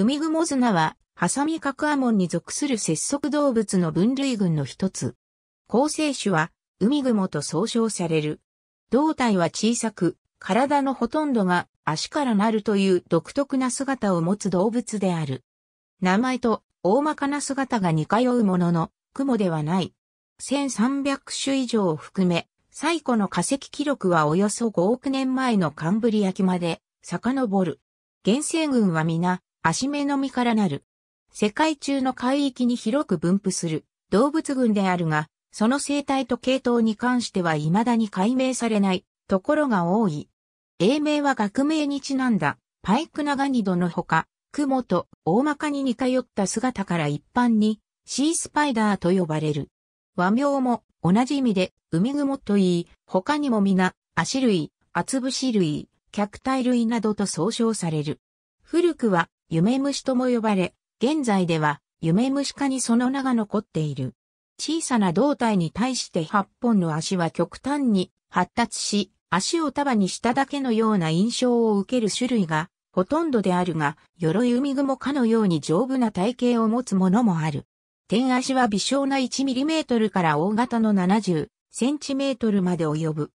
ウミグモズナは、ハサミカクアモンに属する節足動物の分類群の一つ。構成種は、ウミグモと総称される。胴体は小さく、体のほとんどが足からなるという独特な姿を持つ動物である。名前と大まかな姿が似通うものの、雲ではない。1300種以上を含め、最古の化石記録はおよそ5億年前のカンブリア紀まで遡る。原生群は皆、足目の実からなる。世界中の海域に広く分布する動物群であるが、その生態と系統に関しては未だに解明されないところが多い。英名は学名にちなんだパイクナガニドのほか、雲と大まかに似通った姿から一般にシースパイダーと呼ばれる。和名も同じ意味で海雲といい、他にも皆、足類、厚節類、脚体類などと総称される。古くは夢虫とも呼ばれ、現在では夢虫科にその名が残っている。小さな胴体に対して8本の足は極端に発達し、足を束にしただけのような印象を受ける種類がほとんどであるが、鎧海雲かのように丈夫な体型を持つものもある。天足は微小な 1mm から大型の 70cm まで及ぶ。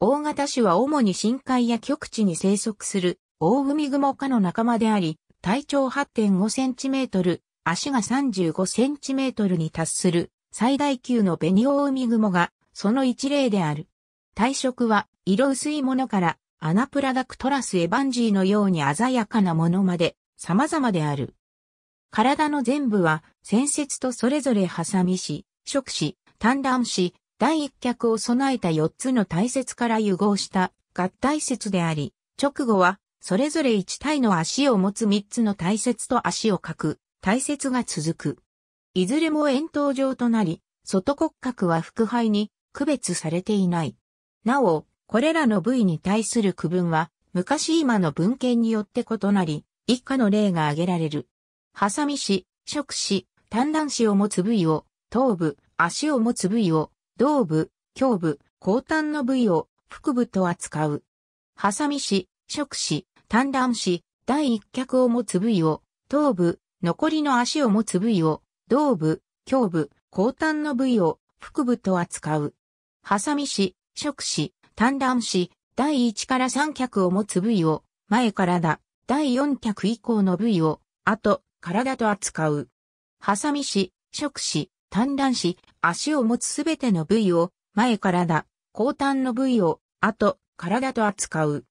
大型種は主に深海や極地に生息する大海雲科の仲間であり、体長8.5センチメートル、足が35センチメートルに達する最大級のベニオウミグモがその一例である。体色は色薄いものからアナプラダクトラスエバンジーのように鮮やかなものまで様々である。体の全部は戦節とそれぞれハサミし、触し、単断し、第一脚を備えた4つの大節から融合した合体節であり、直後はそれぞれ1体の足を持つ3つの大切と足を書く、大切が続く。いずれも円筒状となり、外骨格は腹背に区別されていない。なお、これらの部位に対する区分は、昔今の文献によって異なり、以下の例が挙げられる。ハサミ氏、触氏、単卵氏を持つ部位を、頭部、足を持つ部位を、胴部、胸部、後端の部位を、腹部と扱う。ハサミ氏、触氏、単卵し、第一脚を持つ部位を、頭部、残りの足を持つ部位を、胴部、胸部、後端の部位を、腹部と扱う。ハサミ子、触子、単卵し、第一から三脚を持つ部位を、前からだ、第四脚以降の部位を、後、体と扱う。ハサミ子、触子、単卵し、足を持つすべての部位を、前からだ、後端の部位を、後、体と扱う。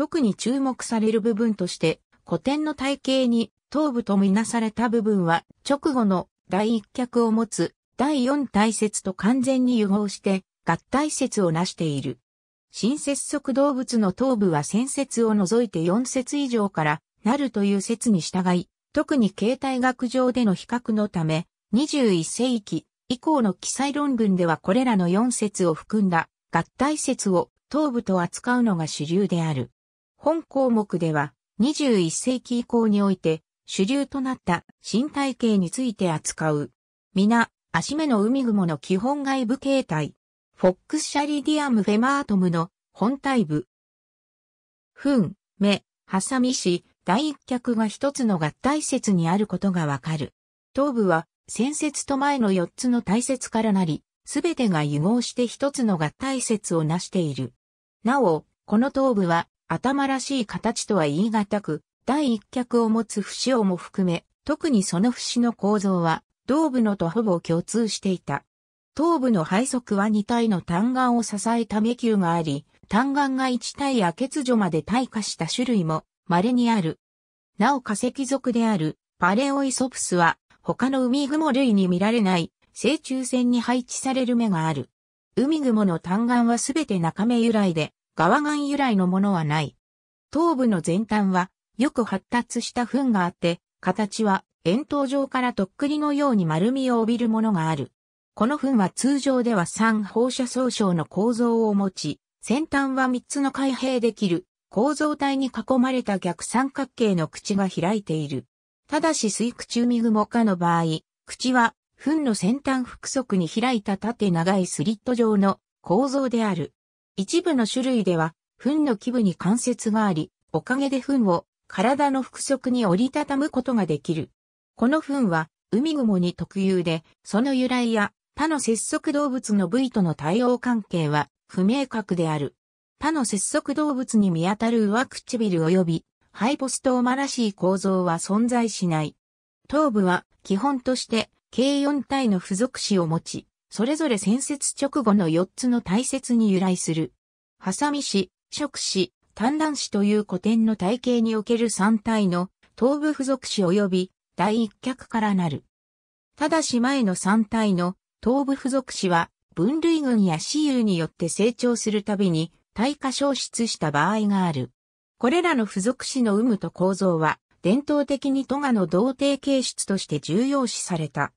特に注目される部分として、古典の体系に頭部とみなされた部分は、直後の第一脚を持つ第四体節と完全に融合して、合体説を成している。新接足動物の頭部は先節を除いて4節以上からなるという説に従い、特に形態学上での比較のため、21世紀以降の記載論文ではこれらの4節を含んだ合体説を頭部と扱うのが主流である。本項目では、21世紀以降において、主流となった新体系について扱う。皆、足目の海雲の基本外部形態。フォックスシャリディアムフェマートムの本体部。ン、目、ハサミし、第一脚が一つの合体説にあることがわかる。頭部は、先説と前の四つの大説からなり、すべてが融合して一つの合体説を成している。なお、この頭部は、頭らしい形とは言い難く、第一脚を持つ節をも含め、特にその節の構造は、頭部のとほぼ共通していた。頭部の背側は2体の単眼を支えた目球があり、単眼が1体や欠如まで退化した種類も稀にある。なお化石属であるパレオイソプスは他の海雲類に見られない正中線に配置される目がある。海雲の単眼はすべて中目由来で、側岸由来のものはない。頭部の前端はよく発達した糞があって、形は円筒状からとっくりのように丸みを帯びるものがある。この糞は通常では三放射総称の構造を持ち、先端は三つの開閉できる構造体に囲まれた逆三角形の口が開いている。ただし水口ミグモ科の場合、口は糞の先端複側に開いた縦長いスリット状の構造である。一部の種類では、糞の基部に関節があり、おかげで糞を体の腹側に折りたたむことができる。この糞は、海雲に特有で、その由来や他の節足動物の部位との対応関係は不明確である。他の節足動物に見当たる上唇及びハイポストーマらしい構造は存在しない。頭部は基本として、k 4体の付属詞を持ち、それぞれ戦説直後の4つの大切に由来する。ハサミ氏、食氏、単乱氏という古典の体系における3体の東部付属氏及び第一脚からなる。ただし前の3体の東部付属氏は分類群や私有によって成長するたびに対価消失した場合がある。これらの付属氏の有無と構造は伝統的にトガの同定形質として重要視された。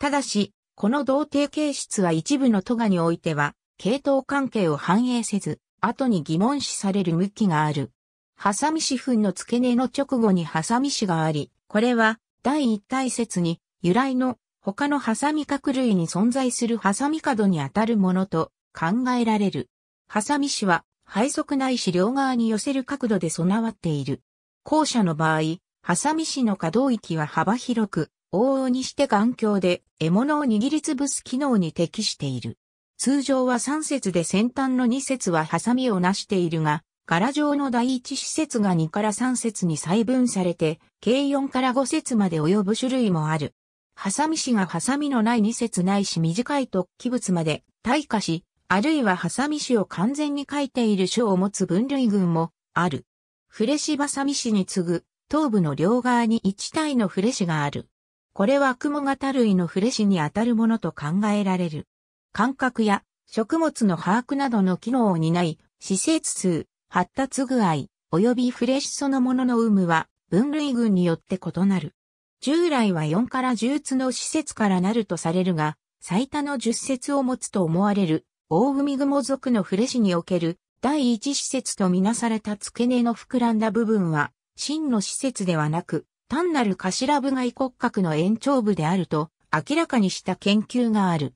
ただし、この同定形質は一部の都がにおいては、系統関係を反映せず、後に疑問視される向きがある。ハサミ市墳の付け根の直後にハサミ市があり、これは第一体説に由来の他のハサミ角類に存在するハサミ角にあたるものと考えられる。ハサミ市は背側ないし両側に寄せる角度で備わっている。後者の場合、ハサミ市の可動域は幅広く、往々にして頑強で獲物を握りつぶす機能に適している。通常は3節で先端の2節はハサミをなしているが、柄状の第一施設が2から3節に細分されて、計4から5節まで及ぶ種類もある。ハサミ師がハサミのない2節ないし短い突起物まで退化し、あるいはハサミ師を完全に書いている種を持つ分類群もある。フレシバサミ師に次ぐ、頭部の両側に1体のフレシがある。これは雲型類のフレシにあたるものと考えられる。感覚や食物の把握などの機能を担い、施設数、発達具合、及びフレシそのものの有無は分類群によって異なる。従来は4から10つの施設からなるとされるが、最多の10節を持つと思われる、大海雲族のフレシにおける第一施設とみなされた付け根の膨らんだ部分は、真の施設ではなく、単なる頭部外骨格の延長部であると明らかにした研究がある。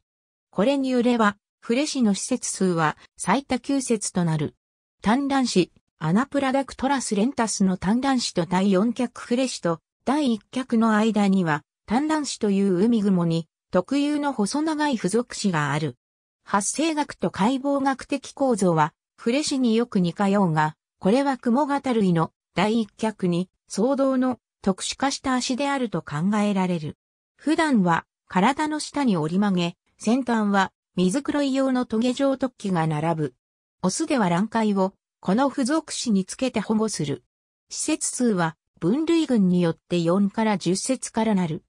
これによれば、フレシの施設数は最多9節となる。単卵子、アナプラダクトラスレンタスの単卵子と第4脚フレシと第1脚の間には単卵子という海雲に特有の細長い付属子がある。発生学と解剖学的構造はフレシによく似通うが、これは雲型類の第1脚に相動の特殊化した足であると考えられる。普段は体の下に折り曲げ、先端は水黒い用の棘状突起が並ぶ。オスでは卵塊をこの付属詞につけて保護する。施設数は分類群によって4から10節からなる。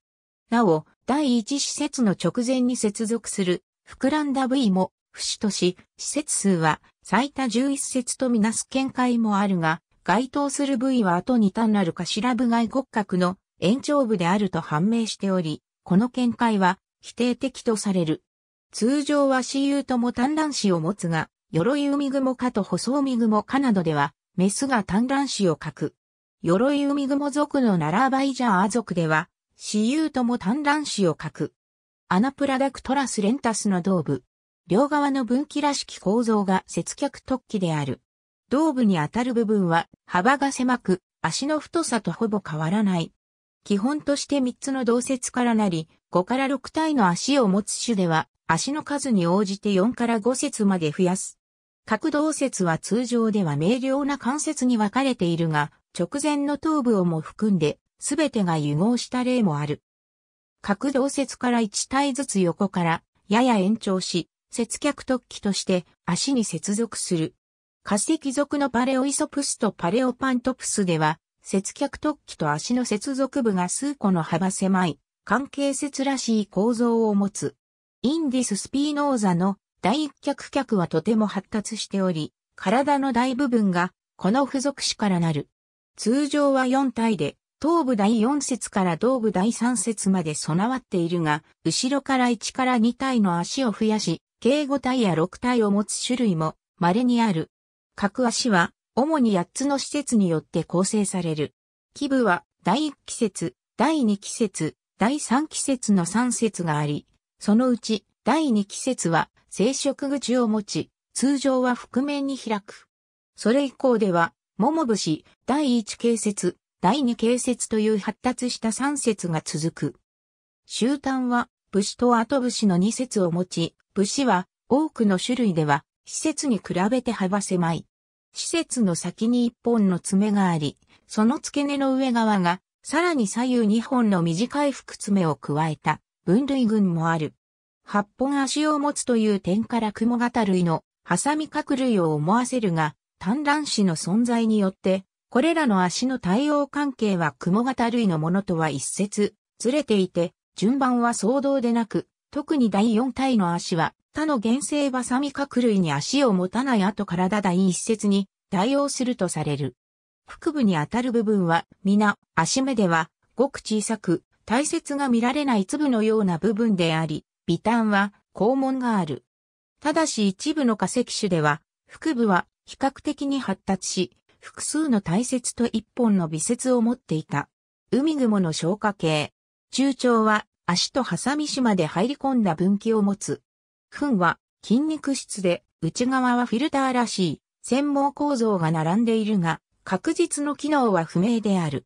なお、第1施設の直前に接続する膨らんだ部位も不死とし、施設数は最多11節とみなす見解もあるが、該当する部位は後に単なる頭部外骨格の延長部であると判明しており、この見解は否定的とされる。通常は私有とも単卵子を持つが、鎧海雲かと細海雲かなどでは、メスが単卵子を書く。鎧海雲族のナラバイジャー族では、私有とも単卵子を書く。アナプラダクトラスレンタスの胴部。両側の分岐らしき構造が接客突起である。胴部に当たる部分は幅が狭く、足の太さとほぼ変わらない。基本として3つの動節からなり、5から6体の足を持つ種では、足の数に応じて4から5節まで増やす。各動節は通常では明瞭な関節に分かれているが、直前の頭部をも含んで、全てが融合した例もある。各動節から1体ずつ横から、やや延長し、接客突起として足に接続する。化石属のパレオイソプスとパレオパントプスでは、接脚突起と足の接続部が数個の幅狭い、関係節らしい構造を持つ。インディススピーノーザの第一脚脚はとても発達しており、体の大部分がこの付属肢からなる。通常は4体で、頭部第4節から頭部第3節まで備わっているが、後ろから1から2体の足を増やし、計5体や6体を持つ種類も稀にある。各足は、主に8つの施設によって構成される。基部は、第1季節、第2季節、第3季節の3節があり、そのうち、第2季節は、生殖口を持ち、通常は覆面に開く。それ以降では、桃節、第1形節、第2形節という発達した3節が続く。終端は、武士と後武士の2節を持ち、武士は多くの種類では施設に比べて幅狭い。施設の先に一本の爪があり、その付け根の上側が、さらに左右二本の短い服爪を加えた分類群もある。八本足を持つという点から雲型類のハサミ角類を思わせるが、単卵子の存在によって、これらの足の対応関係は雲型類のものとは一節ずれていて、順番は相動でなく、特に第四体の足は他の原生バサミ核類に足を持たない後体第一節に代用するとされる。腹部に当たる部分は皆足目ではごく小さく体節が見られない粒のような部分であり、微端は肛門がある。ただし一部の化石種では腹部は比較的に発達し、複数の大節と一本の微節を持っていた。海雲の消化系。中腸は足とハサミまで入り込んだ分岐を持つ。糞は筋肉質で内側はフィルターらしい繊毛構造が並んでいるが確実の機能は不明である。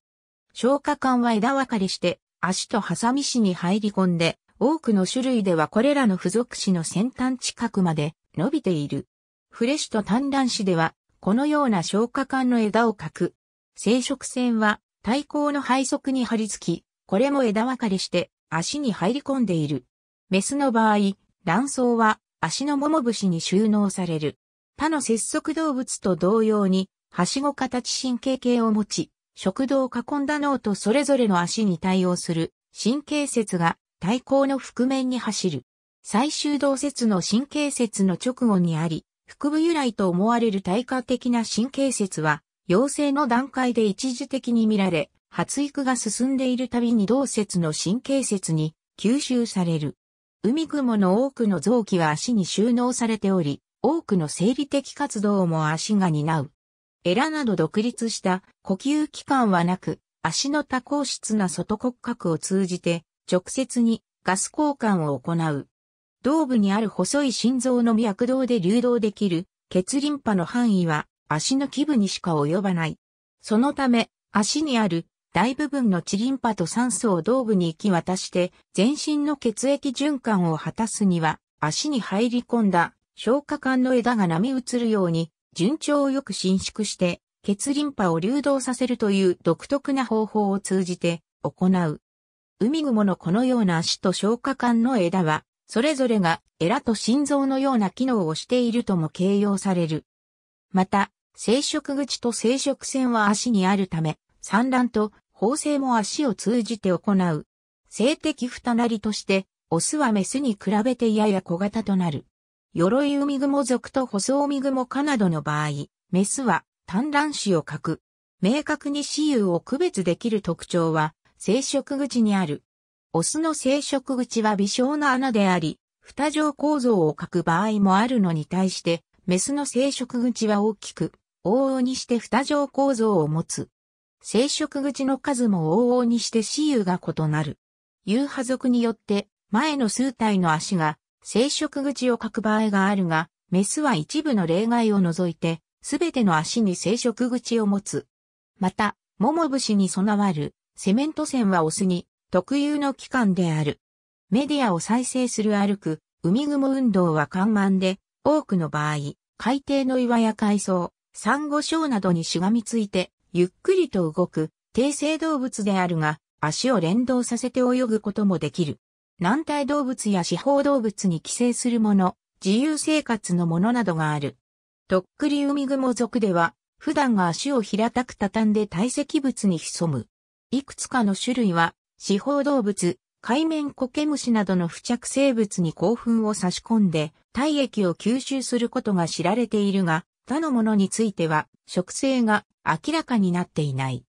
消化管は枝分かれして足とハサミ市に入り込んで多くの種類ではこれらの付属肢の先端近くまで伸びている。フレッシュと単卵子ではこのような消化管の枝を描く。生殖腺は体高の背側に張り付き、これも枝分かれして足に入り込んでいる。メスの場合、卵巣は足のもも節に収納される。他の節足動物と同様に、はしご形神経系を持ち、食道を囲んだ脳とそれぞれの足に対応する神経節が対抗の覆面に走る。最終動節の神経節の直後にあり、腹部由来と思われる対価的な神経節は、陽性の段階で一時的に見られ、発育が進んでいるたびに同節の神経節に吸収される。海雲の多くの臓器は足に収納されており、多くの生理的活動も足が担う。エラなど独立した呼吸器官はなく、足の多孔質な外骨格を通じて直接にガス交換を行う。胴部にある細い心臓の脈動で流動できる血リンパの範囲は足の基部にしか及ばない。そのため足にある大部分のチリンパと酸素を胴部に行き渡して、全身の血液循環を果たすには、足に入り込んだ消化管の枝が波打るように、順調をよく伸縮して、血リンパを流動させるという独特な方法を通じて行う。海雲のこのような足と消化管の枝は、それぞれがエラと心臓のような機能をしているとも形容される。また、生殖口と生殖腺は足にあるため、産卵と縫製も足を通じて行う。性的ふたなりとして、オスはメスに比べてやや小型となる。鎧海雲族と細海雲科などの場合、メスは単卵子を描く。明確に雌雄を区別できる特徴は、生殖口にある。オスの生殖口は微小な穴であり、蓋状構造を描く場合もあるのに対して、メスの生殖口は大きく、往々にして蓋状構造を持つ。生殖口の数も往々にして雌雄が異なる。遊派族によって前の数体の足が生殖口を書く場合があるが、メスは一部の例外を除いて、すべての足に生殖口を持つ。また、桃節に備わるセメント線はオスに特有の器官である。メディアを再生する歩く、海雲運動は緩慢で、多くの場合、海底の岩や海藻、サンゴ礁などにしがみついてゆっくりと動く、低生動物であるが、足を連動させて泳ぐこともできる。軟体動物や四方動物に寄生するもの、自由生活のものなどがある。とっくり海雲族では、普段が足を平たく畳んで堆積物に潜む。いくつかの種類は、四方動物、海面コケムシなどの付着生物に興奮を差し込んで、体液を吸収することが知られているが、他のものについては、植生が明らかになっていない。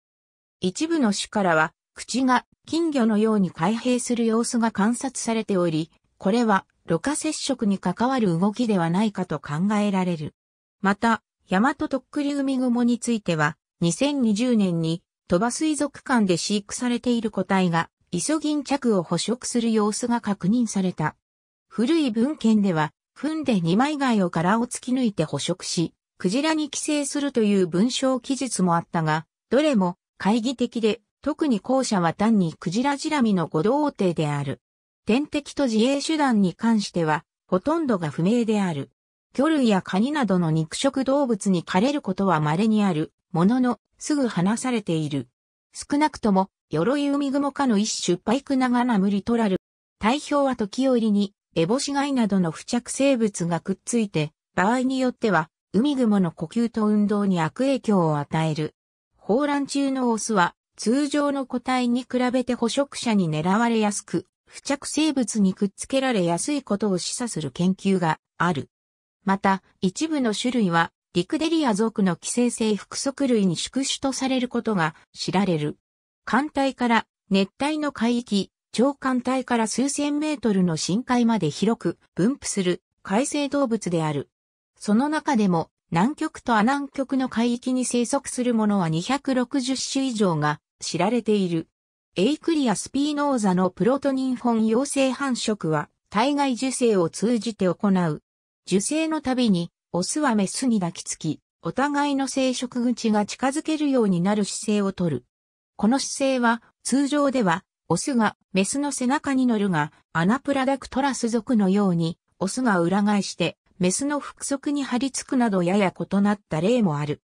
一部の種からは、口が金魚のように開閉する様子が観察されており、これは、露過接触に関わる動きではないかと考えられる。また、ヤマトとっくり海雲については、2020年に鳥羽水族館で飼育されている個体が、イソギンチャクを捕食する様子が確認された。古い文献では、んで二枚貝を殻を突き抜いて捕食し、クジラに寄生するという文章記述もあったが、どれも懐疑的で、特に後者は単にクジラジラミの誤同定である。天敵と自衛手段に関しては、ほとんどが不明である。魚類やカニなどの肉食動物に枯れることは稀にある、ものの、すぐ離されている。少なくとも、鎧海雲科の一種パイクナガナムリトラル。体表は時折に、エボシガイなどの付着生物がくっついて、場合によっては、海雲の呼吸と運動に悪影響を与える。放卵中のオスは、通常の個体に比べて捕食者に狙われやすく、付着生物にくっつけられやすいことを示唆する研究がある。また、一部の種類は、リクデリア族の寄生性複足類に宿主とされることが知られる。艦隊から熱帯の海域、超艦隊から数千メートルの深海まで広く分布する海生動物である。その中でも、南極と亜南極の海域に生息するものは260種以上が知られている。エイクリアスピーノーザのプロトニン本陽性繁殖は、体外受精を通じて行う。受精のたびに、オスはメスに抱きつき、お互いの生殖口が近づけるようになる姿勢をとる。この姿勢は、通常では、オスがメスの背中に乗るが、アナプラダクトラス族のように、オスが裏返して、メスの腹側に張り付くなどやや異なった例もある。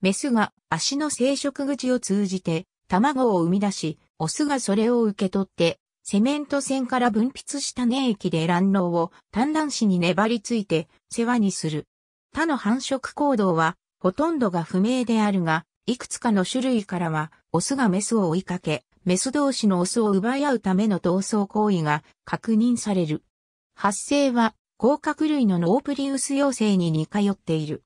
メスが足の生殖口を通じて卵を生み出し、オスがそれを受け取って、セメント線から分泌した粘液で卵嚢を単卵子に粘りついて世話にする。他の繁殖行動はほとんどが不明であるが、いくつかの種類からは、オスがメスを追いかけ、メス同士のオスを奪い合うための闘争行為が確認される。発生は甲殻類のノープリウス陽性に似通っている。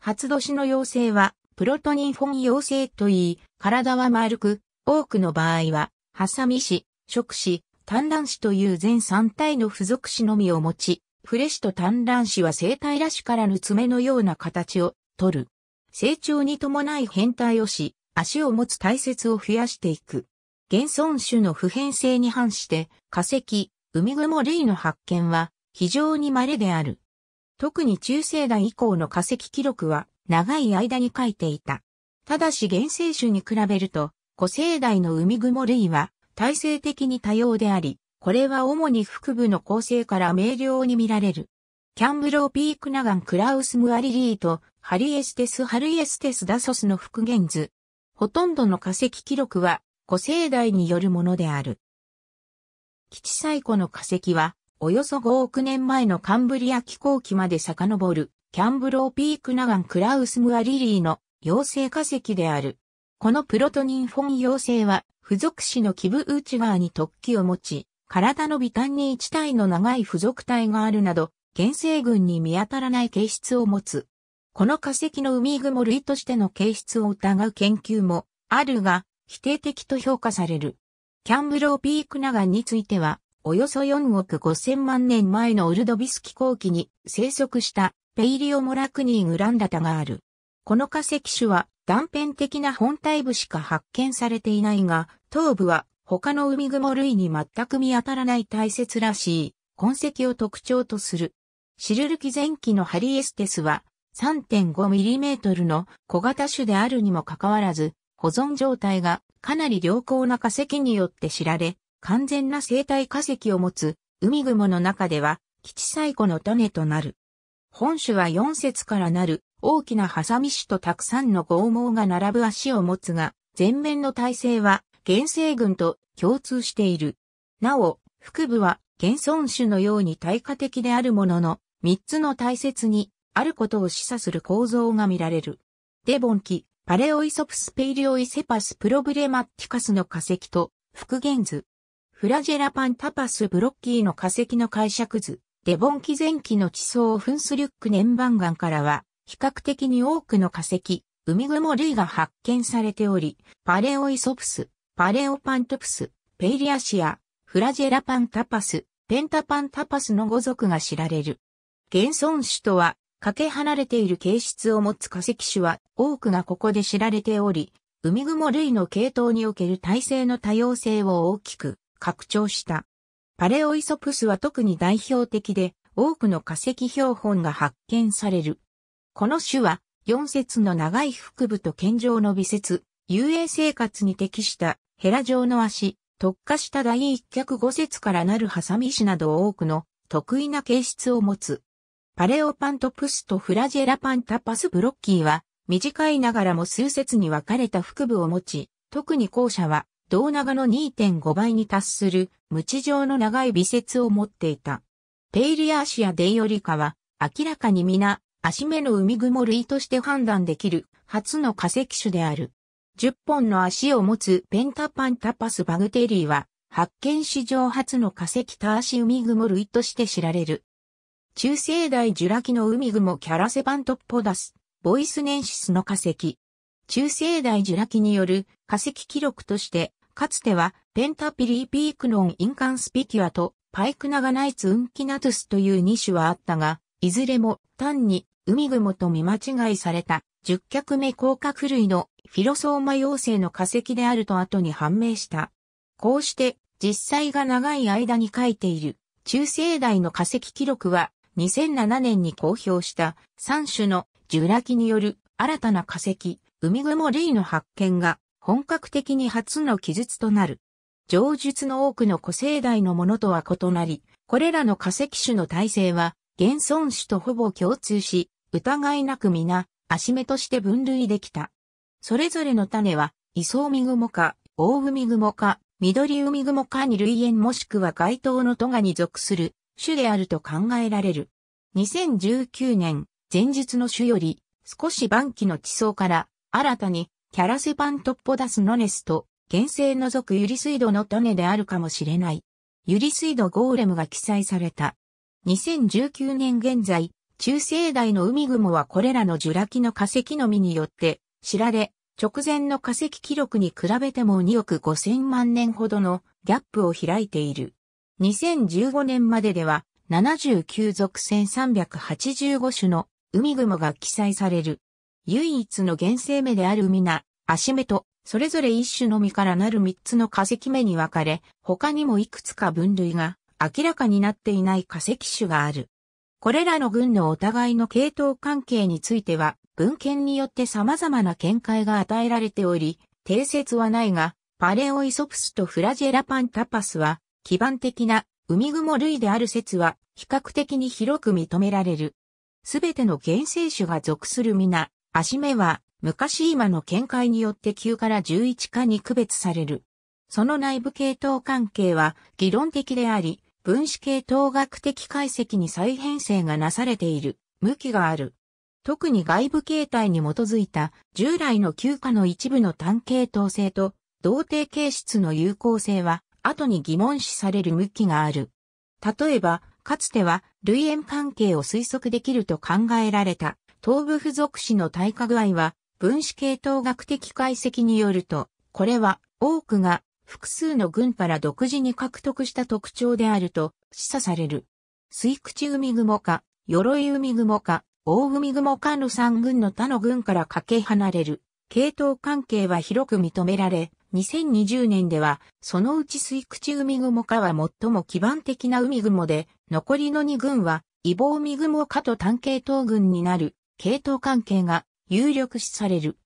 初年の陽性は、プロトニンフォン陽性といい、体は丸く、多くの場合は、ハサミ氏、触氏、単卵子という全3体の付属子のみを持ち、フレュと単卵子は生体らしからぬ爪のような形を取る。成長に伴い変態をし、足を持つ体節を増やしていく。現存種の普遍性に反して、化石、海雲類の発見は、非常に稀である。特に中世代以降の化石記録は長い間に書いていた。ただし原生種に比べると、古生代の海雲類は体制的に多様であり、これは主に腹部の構成から明瞭に見られる。キャンブローピークナガンクラウスムアリリーとハリエステスハリエステスダソスの復元図。ほとんどの化石記録は古生代によるものである。基地最古の化石はおよそ5億年前のカンブリア紀候期まで遡る、キャンブローピークナガンクラウスムアリリーの妖精化石である。このプロトニンフォン妖精は、付属子の基部内側に突起を持ち、体の微端に一体の長い付属体があるなど、原生群に見当たらない形質を持つ。この化石の海雲類としての形質を疑う研究もあるが、否定的と評価される。キャンブローピークナガンについては、およそ4億5000万年前のウルドビス紀後期に生息したペイリオモラクニーグランダタがある。この化石種は断片的な本体部しか発見されていないが、頭部は他の海雲類に全く見当たらない大切らしい痕跡を特徴とする。シルルキ前期のハリエステスは 3.5mm の小型種であるにもかかわらず、保存状態がかなり良好な化石によって知られ、完全な生態化石を持つ、海雲の中では、基地最古の種となる。本種は4節からなる、大きなハサミ種とたくさんの剛毛が並ぶ足を持つが、前面の体勢は、原生群と共通している。なお、腹部は、原存種のように対価的であるものの、3つの大切に、あることを示唆する構造が見られる。デボンキ、パレオイソプスペイリオイセパスプロブレマティカスの化石と、復元図、フラジェラパンタパスブロッキーの化石の解釈図、デボン紀前期の地層フンスリュック年番岩からは、比較的に多くの化石、海雲類が発見されており、パレオイソプス、パレオパントプス、ペイリアシア、フラジェラパンタパス、ペンタパンタパスの語族が知られる。現存種とは、かけ離れている形質を持つ化石種は多くがここで知られており、海雲類の系統における体制の多様性を大きく拡張した。パレオイソプスは特に代表的で、多くの化石標本が発見される。この種は、4節の長い腹部と健常の微節、遊泳生活に適したヘラ状の足、特化した第一脚五節からなるハサミ石など多くの得意な形質を持つ。パレオパントプスとフラジェラパンタパスブロッキーは、短いながらも数節に分かれた腹部を持ち、特に後者は胴長の2.5倍に達する、無知状の長い微節を持っていた。ペイリアーシアデイオリカは、明らかに皆、足目の海雲類として判断できる、初の化石種である。10本の足を持つペンタパンタパスバグテリーは、発見史上初の化石ターシ海雲類として知られる。中生代ジュラ紀の海雲キャラセバントポダス、ボイスネンシスの化石。中生代ジュラ紀による化石記録としてかつては、ペンタピリーピークノンインカンスピキュアと、パイクナガナイツウンキナトゥスという2種はあったが、いずれも単に海雲と見間違いされた10脚目甲殻類のフィロソーマ妖精の化石であると後に判明した。こうして実際が長い間に書いている中生代の化石記録は2007年に公表した3種のジュラ紀による新たな化石、海雲類の発見が本格的に初の記述となる。上述の多くの古生代のものとは異なり、これらの化石種の体制は、現存種とほぼ共通し、疑いなく皆、足目として分類できた。それぞれの種は、イソウミグモか、オオウミグモか、ミドリウミグモかに類縁もしくは該当のトガに属する種であると考えられる。2019年、前述の種より、少し晩期の地層から、新たにキャラセパントッポダスノネスと、原生除くユリ水ドの種であるかもしれない。ユリ水ドゴーレムが記載された。2019年現在、中世代の海雲はこれらのジュラキの化石のみによって知られ、直前の化石記録に比べても2億5000万年ほどのギャップを開いている。2015年まででは79属1385種の海雲が記載される。唯一の原生目である海な、足目と、それぞれ一種のみからなる三つの化石目に分かれ、他にもいくつか分類が明らかになっていない化石種がある。これらの群のお互いの系統関係については、文献によって様々な見解が与えられており、定説はないが、パレオイソプスとフラジェラパンタパスは、基盤的な海雲類である説は、比較的に広く認められる。すべての原生種が属する皆、足目は昔今の見解によって9から11かに区別される。その内部系統関係は議論的であり、分子系統学的解析に再編成がなされている、向きがある。特に外部形態に基づいた従来の旧化の一部の単系統性と同定形質の有効性は後に疑問視される向きがある。例えば、かつては類縁関係を推測できると考えられた東部付属子の対価具合は、分子系統学的解析によると、これは多くが複数の群から独自に獲得した特徴であると示唆される。水口海雲か、鎧海雲か、大海雲かの3群の他の群からかけ離れる。系統関係は広く認められ、2020年では、そのうち水口海雲かは最も基盤的な海雲で、残りの2群は、イボウミモかと単系統群になる系統関係が有力視される。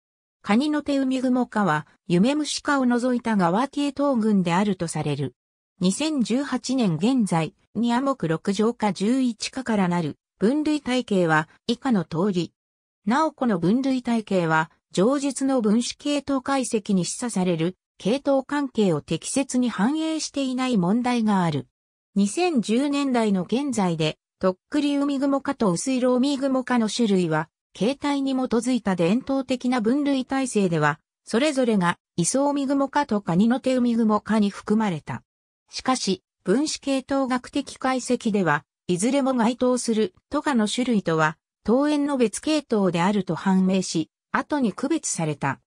カニの手海雲科は、夢虫科を除いた側系統群であるとされる。2018年現在、ニア目6条か11科からなる分類体系は以下の通り。なおこの分類体系は、上述の分子系統解析に示唆される系統関係を適切に反映していない問題がある。2010年代の現在でとっくり海雲かと薄いロミ雲かの種類は、形態に基づいた伝統的な分類体制では、それぞれが、磯海雲かとカニの手海雲かに含まれた。しかし、分子系統学的解析では、いずれも該当するトカの種類とは、桃園の別系統であると判明し、後に区別された。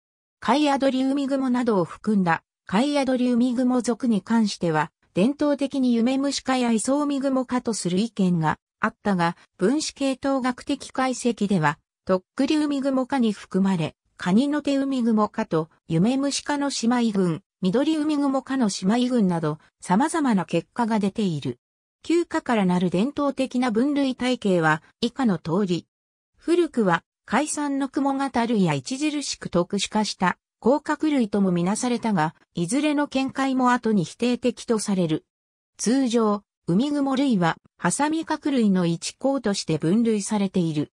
カイアドリウミグモなどを含んだ、カイアドリウミグモ属に関しては、伝統的に夢虫化やイソウミグモ化とする意見があったが、分子系統学的解析では、とっくり海雲科に含まれ、カニの手海雲科と、夢虫科の姉妹群、緑海雲科の姉妹群など、様々な結果が出ている。旧科からなる伝統的な分類体系は、以下の通り。古くは、海産の雲型類や著しく特殊化した、甲殻類ともみなされたが、いずれの見解も後に否定的とされる。通常、海雲類は、ハサミ角類の一項として分類されている。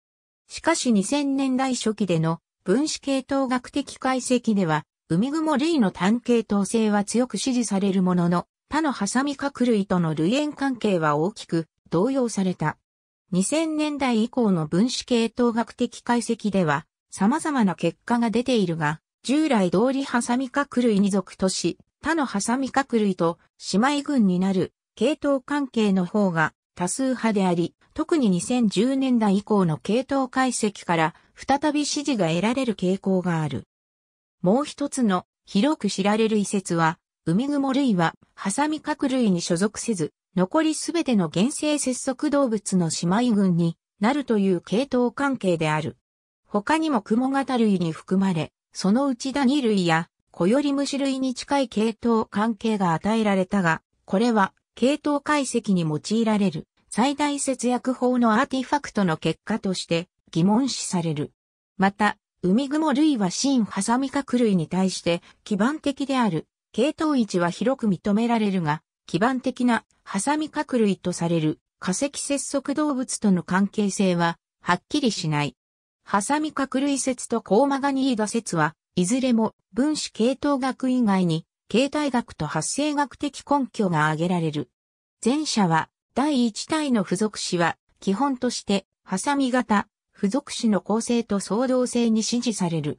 しかし2000年代初期での分子系統学的解析では、海雲類の単系統性は強く支持されるものの、他のハサミ角類との類縁関係は大きく動揺された。2000年代以降の分子系統学的解析では、様々な結果が出ているが、従来通りハサミ角類に属とし、他のハサミ角類と姉妹群になる系統関係の方が多数派であり、特に2010年代以降の系統解析から再び支持が得られる傾向がある。もう一つの広く知られる遺説は、海雲類はハサミ角類に所属せず、残りすべての原生節足動物の姉妹群になるという系統関係である。他にも雲型類に含まれ、そのうちダニ類や小よりム類に近い系統関係が与えられたが、これは系統解析に用いられる最大節約法のアーティファクトの結果として疑問視される。また、海雲類は新ハサミ角類に対して基盤的である系統位置は広く認められるが、基盤的なハサミ角類とされる化石節足動物との関係性ははっきりしない。ハサミ角類説とコーマガニーダ説はいずれも分子系統学以外に形態学と発生学的根拠が挙げられる。前者は、第一体の付属詞は、基本として、ハサミ型、付属詞の構成と相造性に支持される。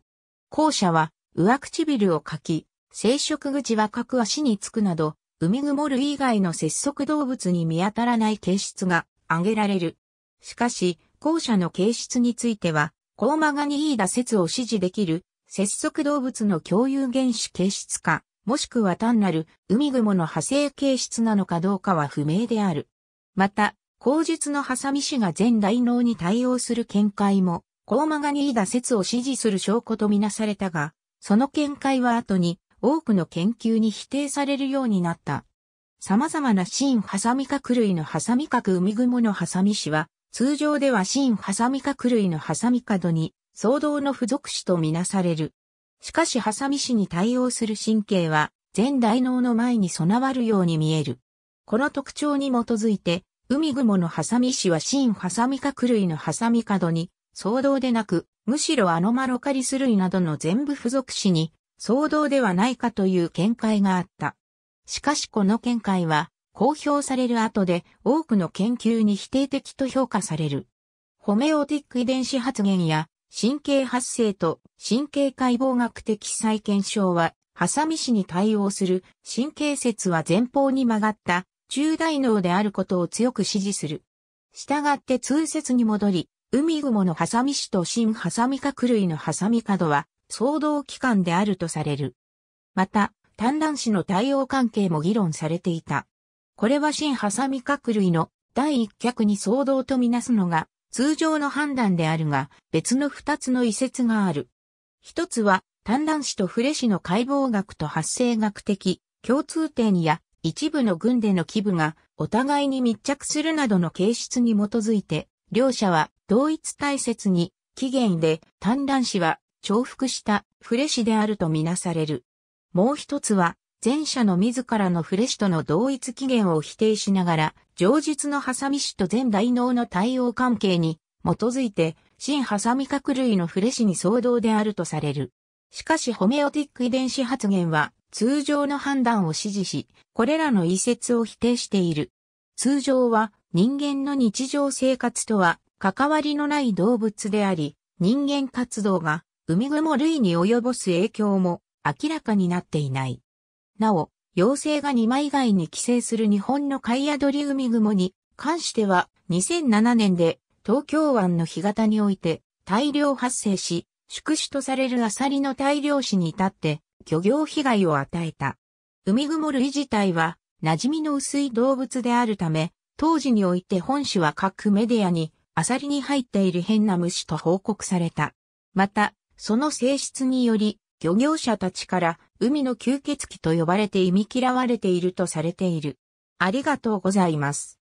後者は、上唇を書き、生殖口は各足につくなど、海曇る類以外の節足動物に見当たらない形質が挙げられる。しかし、後者の形質については、コーマガニい。ーダ説を支持できる、節足動物の共有原子形質化、もしくは単なる海雲の派生形質なのかどうかは不明である。また、口述のハサミ氏が全大脳に対応する見解も、コーマガニーダ説を支持する証拠とみなされたが、その見解は後に多くの研究に否定されるようになった。様々な新ハサミ核類のハサミ核海雲のハサミ氏は、通常では新ハサミ核類のハサミ角に、騒動の付属詞とみなされる。しかしハサミ氏に対応する神経は前大脳の前に備わるように見える。この特徴に基づいて、海雲のハサミ氏は新ハサミ角類のハサミ角に、騒動でなく、むしろアノマロカリス類などの全部付属詞に、騒動ではないかという見解があった。しかしこの見解は、公表される後で多くの研究に否定的と評価される。ホメオティック遺伝子発現や神経発生と神経解剖学的再検証は、ハサミ氏に対応する神経節は前方に曲がった中大脳であることを強く支持する。したがって通説に戻り、海雲のハサミ氏と新ハサミ角類のハサミ角は相動機関であるとされる。また、単卵子の対応関係も議論されていた。これは新ハサミ角類の第一脚に相当とみなすのが通常の判断であるが、別の二つの遺説がある。一つは、単卵子とフレ子の解剖学と発生学的共通点や一部の群での基部がお互いに密着するなどの形質に基づいて、両者は同一体説に起源で単卵子は重複したフレ子であるとみなされる。もう一つは前者の自らのフレュとの同一起源を否定しながら、上述のハサミ氏と前大脳の対応関係に基づいて、新ハサミ核類のフレュに相当であるとされる。しかしホメオティック遺伝子発現は通常の判断を支持し、これらの移説を否定している。通常は人間の日常生活とは関わりのない動物であり、人間活動が海雲類に及ぼす影響も明らかになっていない。なお、妖精が2枚以外に寄生する日本のカイアドリウミグモに関しては2007年で東京湾の干潟において大量発生し、宿主とされるアサリの大量死に至って漁業被害を与えた。海モ類自体は馴染みの薄い動物であるため、当時において本種は各メディアにアサリに入っている変な虫と報告された。また、その性質により漁業者たちから海の吸血鬼と呼ばれて忌み嫌われているとされている。ありがとうございます。